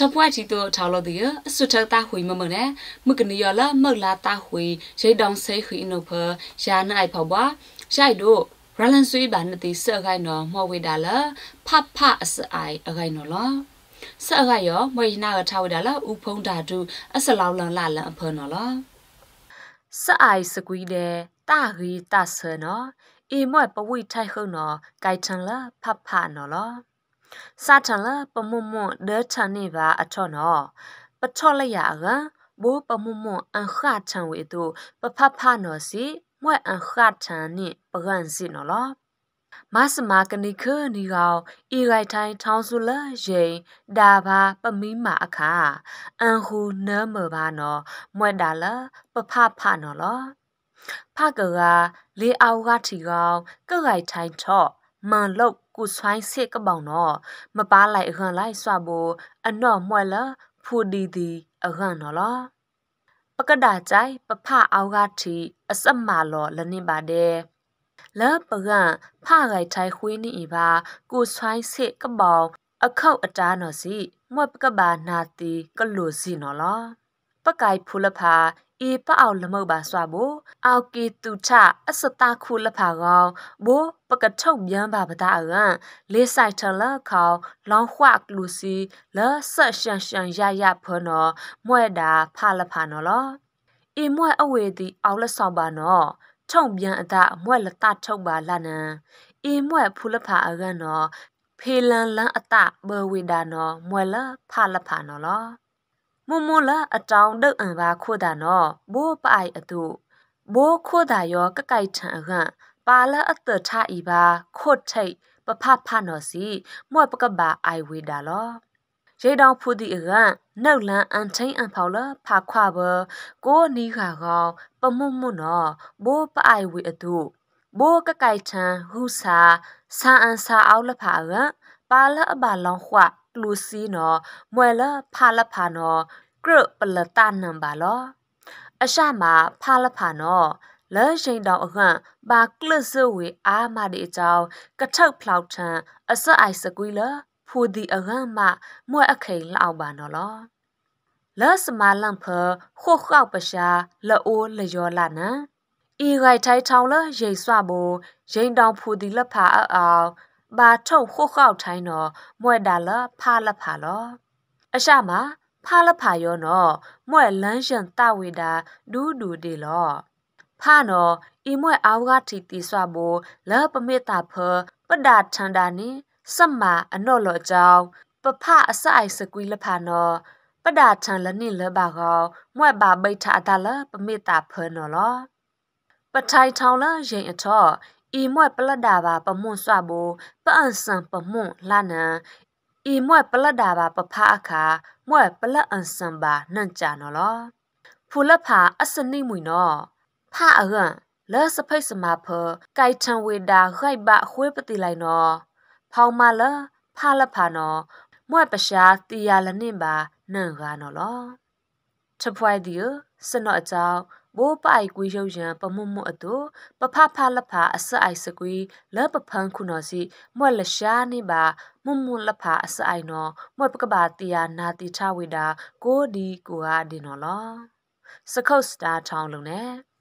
ထပွားချီတို့ထောက်လို့ဒီအစွတ်ထတာခွေမမနဲ့မကနီရလာမလာတာခွေရိတ်တောင်ဆဲခွေနုဖရာနိုင်ဖောက်ပါရှိုက်တို့ရလန်ဆွေးပါနတိဆက်ခိုင်းတော့မော်ဝေတာလဖဖအစအိုင်အခိုင်းတော့လားဆက်ခိုင်းရောမွေနာကထားဝေတာလဥဖုံးဓာတုအစလောက်လန်လာလန်အဖန်တော့လားဆက်အိုင်စကွီးတဲ့တာရီတဆနော်အေမွဲ့ပဝိထိုက်ဟုံနော်ဂိုက်ထန်လဖဖနော်လားစာထလပမမွန်ဒဲချန်နေပါအထော့နော်ပထော့လိုက်ရကဘိုးပမမွန်အခါချံဝေတို့ပဖဖနော်စီမွဲ့အခါချံနိပကန်စီနော်လောမစမကနိခနီကောင်ဤရိုက်တိုင်းထောင်းစုလရေဒါဘာပမီမာအခါအန်ဟူနမဘာနော်မွဲ့တာလပဖဖနော်လောဖကကလေအောက်ကထီကောင်ကရိုက်တိုင်းထော့မန်လောက်ကုဆိုင်စေကဘောင်နော်မပါလိုက်ဟန်လိုက်ဆွဘူအနော်မွဲလဖူဒီဒီအဟန်နော်လပကဒါချိုင်ပဖအောက်ကတီအစက်မာလော်လနေပါတဲ့လပကဖရိုက်ထိုင်ခွေးနေပါကုဆိုင်စေကဘောင်အခောက်အတားနော်စီမွဲပကဘာနာတီကလူစီနော်လပကိုင်ဖူလဖာအေပအောင်လမုတ်ပါစွာဘိုအောက်ကီတူထအစတခုလဖာကောင်ဘိုပကထုတ်မြန်ပါပတာအန်လေးဆိုင်ထလခေါလောင်းခွတ်လူစီလဆက်ရှန်ရှန်ရရဖနောမွဲ့တာဖလဖာနော်လအီမွဲ့အဝေတီအောင်လဆောင်ပါနော်ထုံပြန်အတာအမွဲ့လတထုတ်ပါလနံအီမွဲ့ဖူလဖာအကန်နော်ဖေလန်လန်းအတာဘဝေဒါနော်မွဲ့လဖလဖာနော်လောမွမွလာအတောင်းဒုတ်အန်ပါခိုဒါနော်ဘိုးပိုင်အတုဘိုးခိုဒါရောကကိုက်ထန်အဟံပါလာအတထအီပါခုတ်ထိတ်ပဖဖနော်စီမွဲ့ပကဘာအိုင်ဝေဒါလောရေတောင်ဖူဒီအဟံနှုတ်လန်အန်ထိန်အန်ဖော်လဖခွဘကိုနီခါကောင်ပမွမွနော်ဘိုးပိုင်ဝေအတုဘိုးကကိုက်ထန်ဟူစာဆာအန်စာအောက်လဖာကပါလာအပါလောင်ခွกลูซีเนาะมวยละพาละพาเนาะกรึปละตานัมบาลอအရှမှာဖားလဖာနော်လဲရင်တော်အခန့်ဘာကလစ်စဝေအာမတဲ့အကြောင်းကထောက်ဖလောက်ထန်အစအိုက်စကွီလဖူဒီအခန့်မှမွဲအခိန်လောက်ပါနော်လောလဲစမလန်ဖခိုခောက်ပရှာလအိုးလျောလာနံဤရိုက်ထိုင်ထောင်လရိတ်ဆွဘူရင်တော်ဖူဒီလဖာအောင်ဘာထုံခုခောက်ထိုင်းနော်မွဲ့တာလဖာလဖာလောအရှမဖာလဖာရောနော်မွဲ့လန်းရှင်တဝေတာဒူးဒူတေလောဖာနော်အီမွဲ့အာဝကတီတီဆွာဘူလောပမေတာဖပဒါထန္တာနိစမအနော့လောကြောင်းပဖအစအိုက်စကွီလဖာနော်ပဒါထန်လနိလဘကောမွဲ့ပါဘိတ်ထအတလပမေတာဖနော်လောပထိုင်ထောင်လရင်အထော့อีมวยปลดาบาปมุ่นสวโบปะอันสังปมุ่นลานันอีมวยปลดาบาปพาอาคามวยปลอันสังบานันจานอลอဖူလဖာအစနိမွိနောဖာအဟံလဲစဖိတ်စမာဖကိုက်ထံဝေတာခိုက်ပခွေးပတိလိုက်နောဖောင်မလဖာလဖာနောမွဲ့ပရှားတီယာလနင့်ပါနန့်ကားနော်လောထပွိုက်ဒီစနော့အကြောင်းဘိုးပိုက်ကွေးရုပ်ရံပမှုမှုအတူပဖဖလဖအစအိုက်စကွေးလပဖန်ခုနော်စီမွက်လရှာနေပါမမှုလဖအစအိုက်နော်မွက်ပကပါတီယာနာတီထဝိတာကိုဒီကိုဟာဒီနော်လောစခုတ်စတာထောင်းလုံးနဲ့